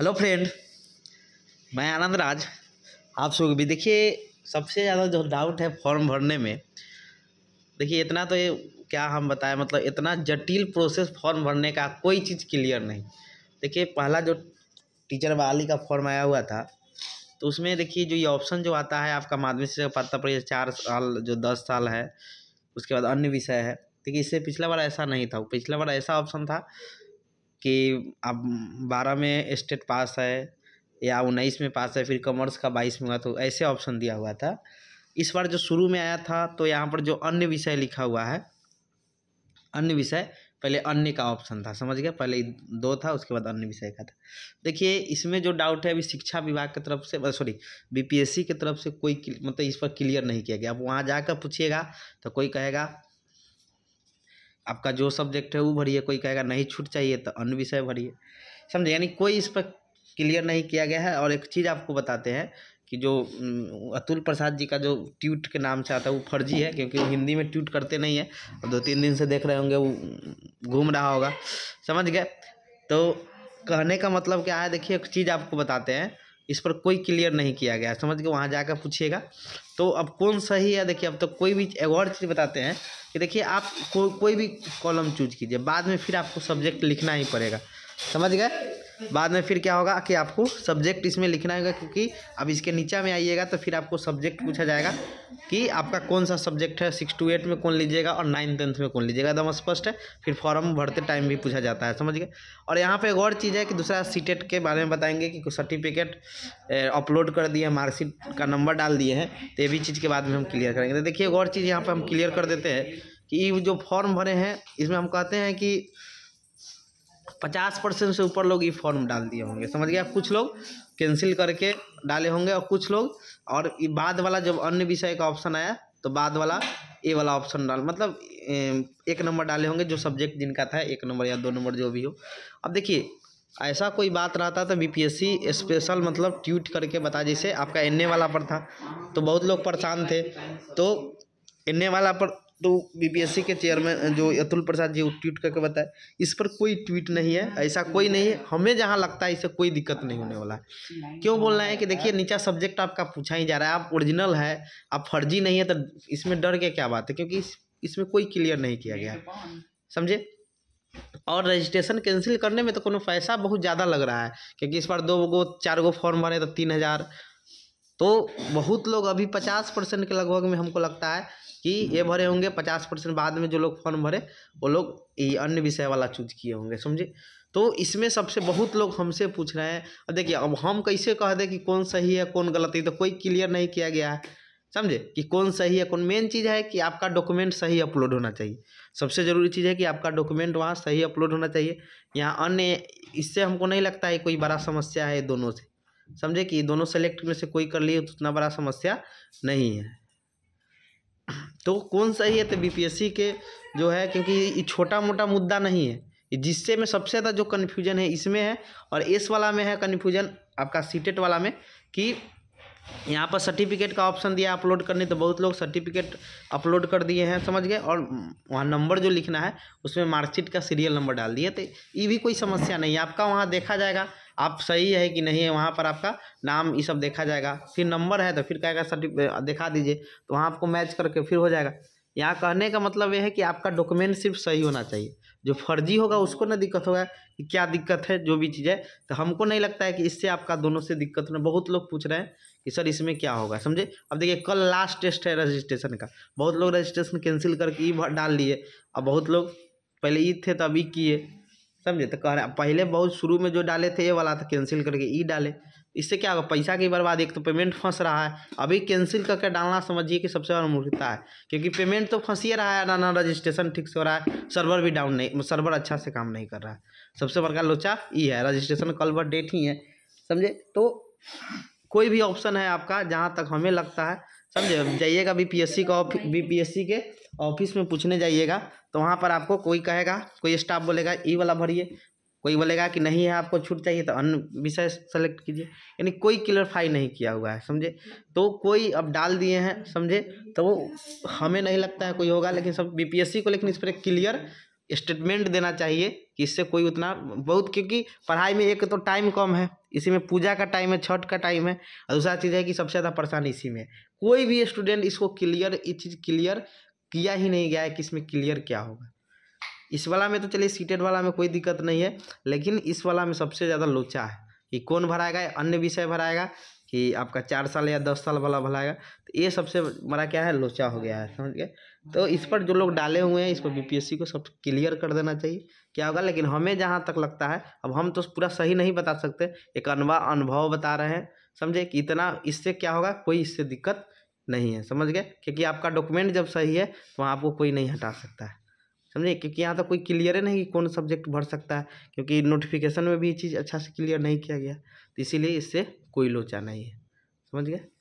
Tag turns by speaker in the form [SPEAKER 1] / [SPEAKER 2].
[SPEAKER 1] hello friend मैं आनंद राज आप सो भी देखिए सबसे ज़्यादा जो डाउट है फॉर्म भरने में देखिए इतना तो ये क्या हम बताएं मतलब इतना जटिल प्रोसेस फॉर्म भरने का कोई चीज़ क्लियर नहीं देखिए पहला जो टीचर बहाली का फॉर्म आया हुआ था तो उसमें देखिए जो ये ऑप्शन जो आता है आपका माध्यमिक शिक्षा पत्ता पर चार साल जो दस साल है उसके बाद अन्य विषय है देखिए इससे पिछला बार ऐसा नहीं था पिछला बार ऐसा ऑप्शन था कि आप बारह में स्टेट पास है या उन्नीस में पास है फिर कॉमर्स का बाईस में हुआ तो ऐसे ऑप्शन दिया हुआ था इस बार जो शुरू में आया था तो यहाँ पर जो अन्य विषय लिखा हुआ है अन्य विषय पहले अन्य का ऑप्शन था समझ गया पहले दो था उसके बाद अन्य विषय का था देखिए इसमें जो डाउट है अभी शिक्षा विभाग की तरफ से सॉरी बीपीएससी की तरफ से कोई मतलब इस पर क्लियर नहीं किया गया आप वहाँ जाकर पूछिएगा तो कोई कहेगा आपका जो सब्जेक्ट है वो भरिए कोई कहेगा नहीं छूट चाहिए तो अन्य विषय भरिए समझे यानी कोई इस पर क्लियर नहीं किया गया है और एक चीज़ आपको बताते हैं कि जो अतुल प्रसाद जी का जो ट्यूट के नाम से आता है वो फर्जी है क्योंकि वो हिंदी में ट्यूट करते नहीं है और दो तीन दिन से देख रहे होंगे वो घूम रहा होगा समझ गए तो कहने का मतलब क्या है देखिए एक चीज़ आपको बताते हैं इस पर कोई क्लियर नहीं किया गया समझ के वहाँ जाकर पूछिएगा तो अब कौन सही है देखिए अब तो कोई भी एक और चीज़ बताते हैं कि देखिए आप को, कोई भी कॉलम चूज कीजिए बाद में फिर आपको सब्जेक्ट लिखना ही पड़ेगा समझ गए बाद में फिर क्या होगा कि आपको सब्जेक्ट इसमें लिखना होगा क्योंकि अब इसके नीचे में आइएगा तो फिर आपको सब्जेक्ट पूछा जाएगा कि आपका कौन सा सब्जेक्ट है सिक्स टू एट में कौन लीजिएगा और नाइन टेंथ में कौन लीजिएगा एकदम स्पष्ट है फिर फॉर्म भरते टाइम भी पूछा जाता है समझ गए और यहाँ पर एक और चीज़ है कि दूसरा सीटेट e के बारे में बताएंगे कि सर्टिफिकेट अपलोड कर दिए मार्कशीट का नंबर डाल दिए हैं तो ये भी चीज़ के बाद में हम क्लियर करेंगे तो देखिए एक और चीज़ यहाँ पर हम क्लियर कर देते हैं कि जो फॉर्म भरे हैं इसमें हम कहते हैं कि पचास परसेंट से ऊपर लोग ये फॉर्म डाल दिए होंगे समझ गया कुछ लोग कैंसिल करके डाले होंगे और कुछ लोग और बाद वाला जब अन्य विषय का ऑप्शन आया तो बाद वाला ए वाला ऑप्शन डाल मतलब एक नंबर डाले होंगे जो सब्जेक्ट जिनका था एक नंबर या दो नंबर जो भी हो अब देखिए ऐसा कोई बात रहता तो बीपीएससी स्पेशल मतलब ट्वीट करके बता जैसे आपका एन वाला पर था तो बहुत लोग परेशान थे तो एन वाला पर तो बीबीएससी के चेयरमैन जो अतुल प्रसाद जी ट्वीट करके बताए इस पर कोई ट्वीट नहीं है ऐसा कोई नहीं है हमें जहाँ लगता है इससे कोई दिक्कत नहीं होने वाला है क्यों बोल रहे हैं कि देखिए नीचा सब्जेक्ट आपका पूछा ही जा रहा है आप ओरिजिनल है आप फर्जी नहीं है तो इसमें डर के क्या बात है क्योंकि इस इसमें कोई क्लियर नहीं किया गया समझे और रजिस्ट्रेशन कैंसिल करने में तो कोई पैसा बहुत ज़्यादा लग रहा है क्योंकि इस बार दो गो चार गो फॉर्म भरे तो तीन हज़ार तो बहुत लोग अभी पचास परसेंट के लगभग में हमको लगता है कि ये भरे होंगे पचास परसेंट बाद में जो लोग फॉर्म भरे वो लोग ये अन्य विषय वाला चूज किए होंगे समझे तो इसमें सबसे बहुत लोग हमसे पूछ रहे हैं अब देखिए अब हम कैसे कह दें कि कौन सही है कौन गलत है तो कोई क्लियर नहीं किया गया है समझे कि कौन सही है कौन मेन चीज़ है कि आपका डॉक्यूमेंट सही अपलोड होना चाहिए सबसे ज़रूरी चीज़ है कि आपका डॉक्यूमेंट वहाँ सही अपलोड होना चाहिए यहाँ अन्य इससे हमको नहीं लगता है कोई बड़ा समस्या है दोनों से समझे कि दोनों सेलेक्ट में से कोई कर लिए तो उतना बड़ा समस्या नहीं है तो कौन सही है तो बीपीएससी के जो है क्योंकि ये छोटा मोटा मुद्दा नहीं है जिससे में सबसे ज़्यादा जो कन्फ्यूजन है इसमें है और एस वाला में है कन्फ्यूजन आपका सीटेट e वाला में कि यहाँ पर सर्टिफिकेट का ऑप्शन दिया अपलोड करने तो बहुत लोग सर्टिफिकेट अपलोड कर दिए हैं समझ गए और वहाँ नंबर जो लिखना है उसमें मार्कशीट का सीरियल नंबर डाल दिए तो ये भी कोई समस्या नहीं है आपका वहाँ देखा जाएगा आप सही है कि नहीं है वहाँ पर आपका नाम ये सब देखा जाएगा फिर नंबर है तो फिर कहेगा सर्टिफिकेट दिखा दीजिए तो वहाँ आपको मैच करके फिर हो जाएगा यहाँ कहने का मतलब ये है कि आपका डॉक्यूमेंट सिर्फ सही होना चाहिए जो फर्जी होगा उसको ना दिक्कत होगा कि क्या दिक्कत है जो भी चीज़ है तो हमको नहीं लगता है कि इससे आपका दोनों से दिक्कत होना बहुत लोग पूछ रहे हैं कि सर इसमें क्या होगा समझे अब देखिए कल लास्ट टेस्ट है रजिस्ट्रेशन का बहुत लोग रजिस्ट्रेशन कैंसिल करके ई डाल दिए अब बहुत लोग पहले ईद थे तो अब किए समझे तो कह रहे हैं पहले बहुत शुरू में जो डाले थे ये वाला था तो कैंसिल करके ई डाले इससे क्या होगा पैसा की बर्बाद एक तो पेमेंट फंस रहा है अभी कैंसिल करके डालना समझिए कि सबसे बड़ा मूर्खता है क्योंकि पेमेंट तो ही रहा है ना ना रजिस्ट्रेशन ठीक से हो रहा है सर्वर भी डाउन नहीं सर्वर अच्छा से काम नहीं कर रहा है सबसे बड़का लोचा ये है रजिस्ट्रेशन कल डेट ही है समझे तो कोई भी ऑप्शन है आपका जहाँ तक हमें लगता है समझे जाइएगा बीपीएससी का बीपीएससी के ऑफिस में पूछने जाइएगा तो वहाँ पर आपको कोई कहेगा कोई स्टाफ बोलेगा ई वाला भरिए कोई बोलेगा कि नहीं है आपको छूट चाहिए तो अन्य विषय सेलेक्ट कीजिए यानी कोई क्लियरफाई नहीं किया हुआ है समझे तो कोई अब डाल दिए हैं समझे तो वो हमें नहीं लगता है कोई होगा लेकिन सब बीपीएससी को लेकिन इस पर क्लियर स्टेटमेंट देना चाहिए कि इससे कोई उतना बहुत क्योंकि पढ़ाई में एक तो टाइम कम है इसी में पूजा का टाइम है छठ का टाइम है और दूसरा चीज़ है कि सबसे ज़्यादा परेशानी इसी में कोई भी स्टूडेंट इसको क्लियर ये चीज़ क्लियर किया ही नहीं गया है कि इसमें क्लियर क्या होगा इस वाला में तो चलिए सीटेड वाला में कोई दिक्कत नहीं है लेकिन इस वाला में सबसे ज़्यादा लोचा है कि कौन भराएगा अन्य विषय भराएगा कि आपका चार साल या दस साल वाला भराएगा तो ये सबसे बड़ा क्या है लोचा हो गया है समझ गए तो इस पर जो लोग डाले हुए हैं इस पर बीपीएससी को सब क्लियर कर देना चाहिए क्या होगा लेकिन हमें जहाँ तक लगता है अब हम तो पूरा सही नहीं बता सकते एक अनवा अनुभव बता रहे हैं समझे कि इतना इससे क्या होगा कोई इससे दिक्कत नहीं है समझ गए क्योंकि आपका डॉक्यूमेंट जब सही है तो वहाँ आपको कोई नहीं हटा सकता है समझे क्योंकि यहाँ तो कोई क्लियर ही नहीं कि कौन सब्जेक्ट भर सकता है क्योंकि नोटिफिकेशन में भी ये चीज़ अच्छा से क्लियर नहीं किया गया तो इसीलिए इससे कोई लोचा नहीं है समझ गए